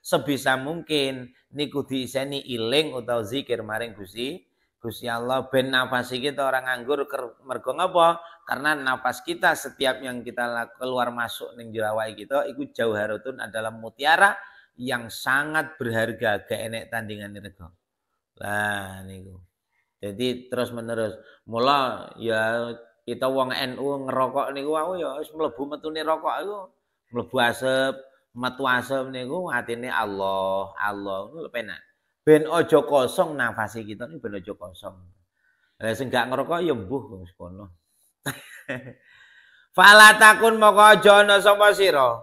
sebisa mungkin niku diiseni iling atau zikir maring Gusti Gusti Allah ben nafas kita orang nganggur mergo ngapa? Karena nafas kita setiap yang kita keluar masuk ning jerawai kita iku jauharutun adalah mutiara yang sangat berharga gak enek tandingan rego. Lah niku. Jadi terus menerus mula ya kita wong NU ngerokok niku aku ya wis mlebu metune rokok iku mlebu asep metu asem niku atine Allah, Allah lu penak. Ben aja kosong nafasi kita niku ben aja kosong. Lah sing gak ngerokok ya mbuh wis kono. Fala takun moko aja ana sapa sira.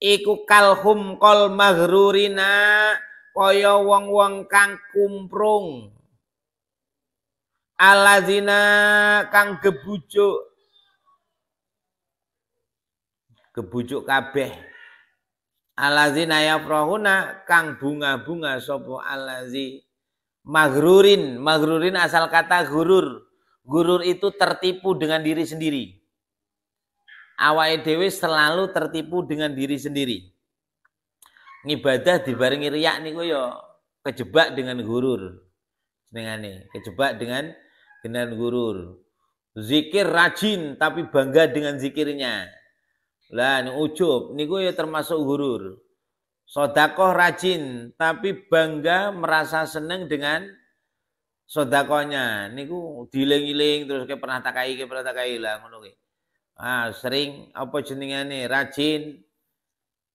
Iku kalhum kol maghrurina kaya wong-wong kang kumprung. Alazina kang gebujuk. Gebujuk kabeh Alazina yafrahuna kang bunga-bunga sopo alazi magrurin. Magrurin asal kata gurur. Gurur itu tertipu dengan diri sendiri. awa dewi selalu tertipu dengan diri sendiri. Ngibadah dibarengi riak nih yo ya kejebak dengan gurur. nih kejebak dengan dengan gurur. Zikir rajin tapi bangga dengan zikirnya lah ini ujub, niku ya termasuk gurur. Sodakoh rajin, tapi bangga merasa seneng dengan sodakohnya. Niku diling-iling terus kayak pernah takai, kayak pernah takai lah Ah, sering apa nih rajin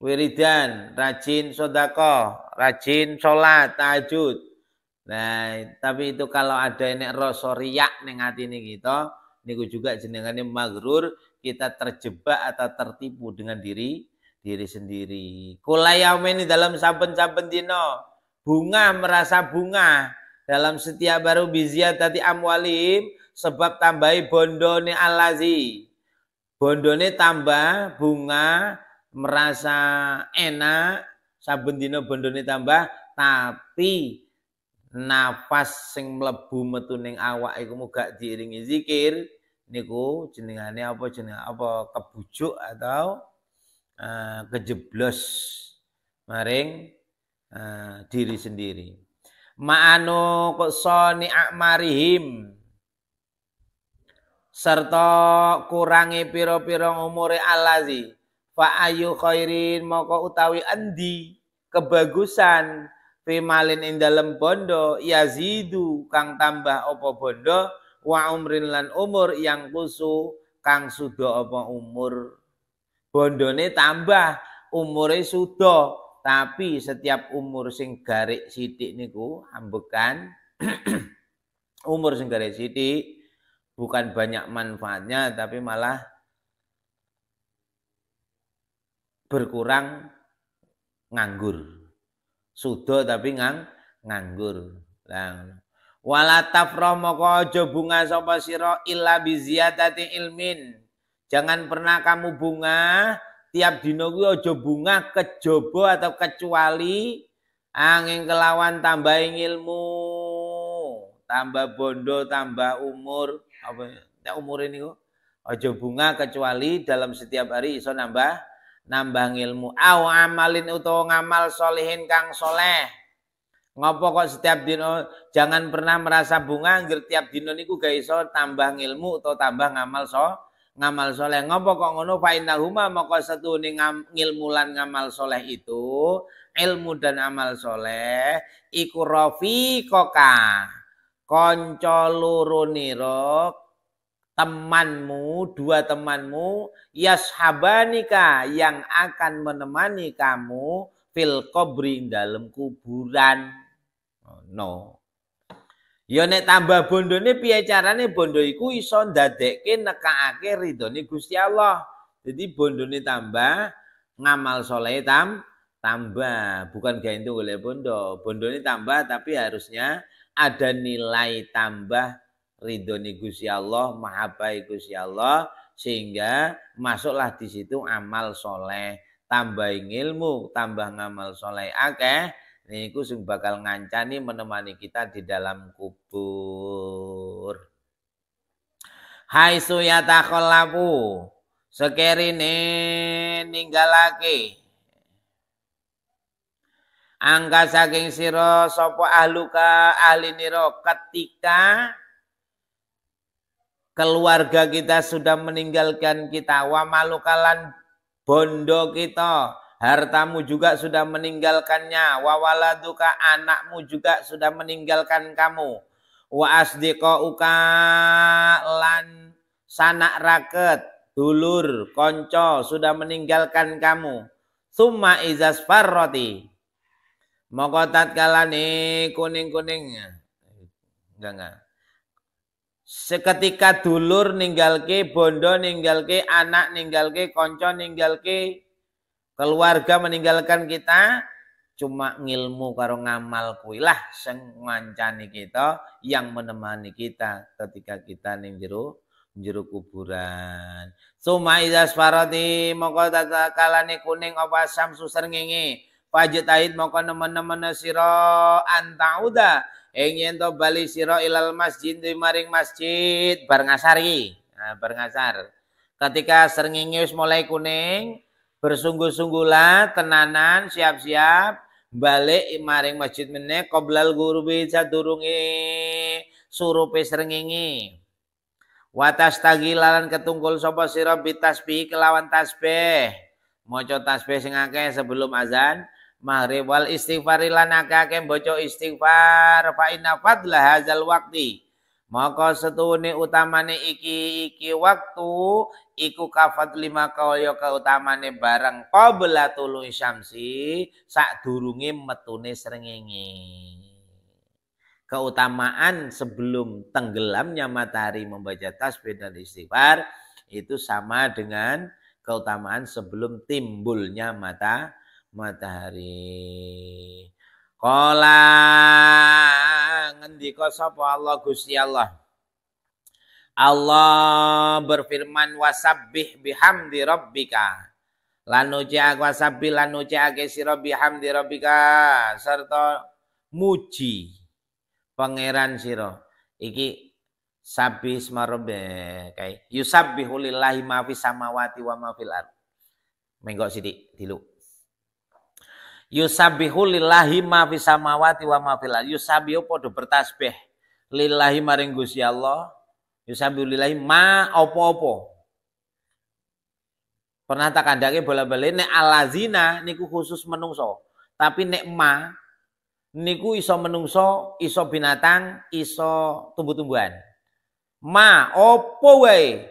wiridan, rajin sodakoh, rajin sholat, tahajud. Nah, tapi itu kalau ada ini rosoriak nengat ini gitu, niku juga jenengannya magrur kita terjebak atau tertipu dengan diri diri sendiri. kulayamen dalam saben-saben dino bunga merasa bunga dalam setiap baru bizia tadi amwalim sebab tambahi bondone alazi. Bondone tambah bunga merasa enak saben dino bondone tambah tapi nafas sing mlebu metu awak iku muga diiringi zikir niku jenengane apa jeneng apa kebujuk atau uh, kejeblos maring uh, diri sendiri. Ma'anu kusoni akmarihim serta kurangi piro-piro umure alazi fa ayu khairin moko utawi endi kebagusan fimalin ing dalem bondo yazidu kang tambah opo bondo wa umrin lan umur yang kusu kang sudo apa umur bondone tambah umure sudo tapi setiap umur sing garik sidik niku ambekan umur sing garik sidik bukan banyak manfaatnya tapi malah berkurang nganggur sudo tapi ngang nganggur nah Wala tafroh moko ojo bunga sopa siro illa bi ilmin. Jangan pernah kamu bunga tiap dino kuwi ojo bunga kejobo atau kecuali angin kelawan tambah ilmu. Tambah bondo, tambah umur, apa ya umur ini kok. Ojo bunga kecuali dalam setiap hari iso nambah nambah ilmu. Aw amalin utawa ngamal solehin kang soleh Ngopo kok setiap dino jangan pernah merasa bunga anggir tiap dino niku guys iso tambah ilmu atau tambah ngamal so ngamal soleh. Ngopo kok ngono fa'inna huma moko satu ngilmu lan ngamal soleh itu ilmu dan amal soleh iku rofi koka konco luruniro temanmu dua temanmu yashabanika yang akan menemani kamu fil kobrin dalam kuburan No. Ya nek tambah bondone piye carane bondo iku iso ndadekke nekake ridhone Gusti Allah. Jadi bondone tambah, ngamal soleh tam tambah, bukan gak itu oleh bondo. Bondone tambah tapi harusnya ada nilai tambah ridhone Gusti Allah, mahabbah Gusti Allah sehingga masuklah di situ amal soleh, tambah ilmu, tambah ngamal soleh akeh, okay? niku sing bakal ngancani menemani kita di dalam kubur. Hai suyata kholabu ninggal ninggalake angka saking siro sopo ahluka ahli niro ketika keluarga kita sudah meninggalkan kita wa malukalan bondo kita Hartamu juga sudah meninggalkannya. Wawaladuka anakmu juga sudah meninggalkan kamu. Wa asdiqauka lan sanak raket, dulur, konco sudah meninggalkan kamu. Summa izas farroti. Moko tatkala kuning-kuning. Enggak enggak. Seketika dulur ninggalke, bondo ninggalke, anak ninggalke, konco ninggalke, Keluarga meninggalkan kita cuma ngilmu karo ngamal kuilah sing ngancani kita yang menemani kita ketika kita ning jero jero kuburan. Suma iza sparati moko tatakalane kuning apa samsu serngenge Fajit tahid moko nemen-nemen sira antauda ing to bali sira ilal masjid di maring masjid bar ngasari. Nah, bar ngasar. Ketika serngenge wis mulai kuning, bersungguh-sungguhlah tenanan siap-siap balik maring masjid meneh qoblal bisa sadurunge suruh pesrengingi watas tagi lalan ketunggul sapa sira bitasbih kelawan tasbih maca tasbih sing sebelum azan maghrib wal istighfar lan akeh istighfar fa inna hazal waktu maka setune utamane iki iki waktu iku kafat lima kaya kautamane bareng qabla tulu syamsi sadurunge metune srengenge. Keutamaan sebelum tenggelamnya matahari membaca tasbih dan istighfar itu sama dengan keutamaan sebelum timbulnya mata matahari. Kala ngendika sapa Allah Gusti Allah. Allah berfirman wasabbih bihamdi rabbika. Lanuja wasabbih lanuja sira bihamdi rabbika serta muji pangeran sira. Iki sabih smarobbe kae. Yusabbihu lillahi ma fis samawati wa ma fil ard. Menggok sithik diluk yusabihu lillahi ma fis samawati wa ma fil ardh yusabihu padha bertasbih lillahi maring Gusti Allah yusabihu lillahi ma apa-apa pernah tak kandake bola-bali nek alazina niku khusus menungso tapi nek ma niku iso menungso iso binatang iso tumbuh-tumbuhan ma opo wae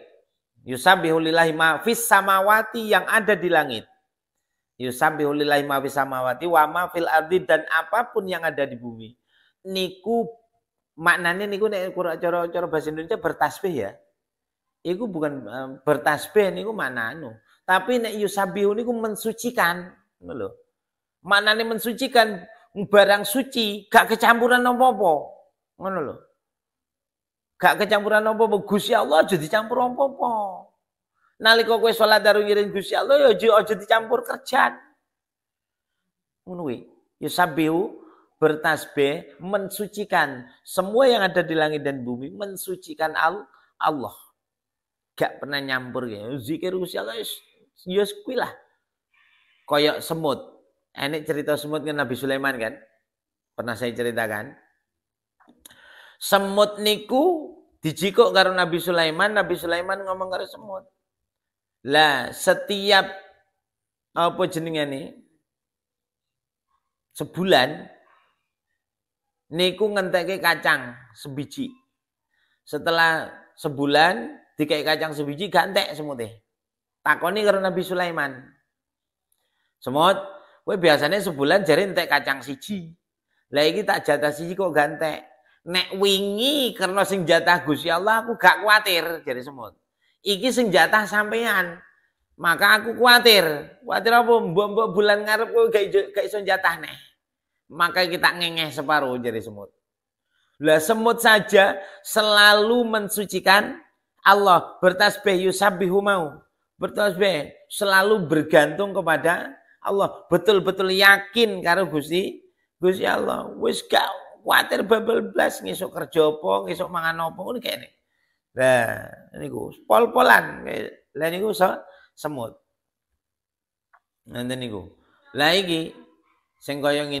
yusabihu lillahi ma fis samawati yang ada di langit Yusabbihulillahi ma fis samawati wa ma fil ardi dan apapun yang ada di bumi. Niku maknanya niku nek cara cara bahasa Indonesia bertasbih ya. Iku bukan e, bertasbih niku maknane. Anu. Tapi nek yusabihu niku mensucikan, ngono Maknane mensucikan barang suci, gak kecampuran apa-apa. Ngono lho. Gak kecampuran apa-apa. Gusti Allah jadi campur apa-apa. Nalika kowe salat karo ngiring Gusti Allah ya aja aja dicampur kerjaan. Ngono kuwi. Ya sabihu bertasbih mensucikan semua yang ada di langit dan bumi mensucikan Allah. Gak pernah nyampur ya. Zikir Gusti Allah ya, ya kuwi lah. Koyok semut. Enek cerita semut kan Nabi Sulaiman kan? Pernah saya ceritakan. Semut niku dijikok karo Nabi Sulaiman, Nabi Sulaiman ngomong karo semut. Lah setiap apa nih Sebulan niku ngenteke kacang sebiji. Setelah sebulan dikai kacang sebiji gantek entek semute. Takoni karena Nabi Sulaiman. Semut, kowe biasanya sebulan jare entek kacang siji. Lah iki tak jatah siji kok gantek Nek wingi karena sing jatah Gusti Allah aku gak khawatir jadi semut iki senjata sampean. Maka aku khawatir, khawatir apa mbok bulan ngarep kok gak gak senjata neh. Maka kita ngengeh separuh jadi semut. Lah semut saja selalu mensucikan Allah bertasbih yusabihu mau. Bertasbih selalu bergantung kepada Allah, betul-betul yakin karo Gusti Gusti Allah. Wis gak khawatir babel blas ngisuk kerja apa, ngisuk mangan apa ngono Nah, niku pol-polan. Lah niku semut. Nanti niku. Lah iki sing ini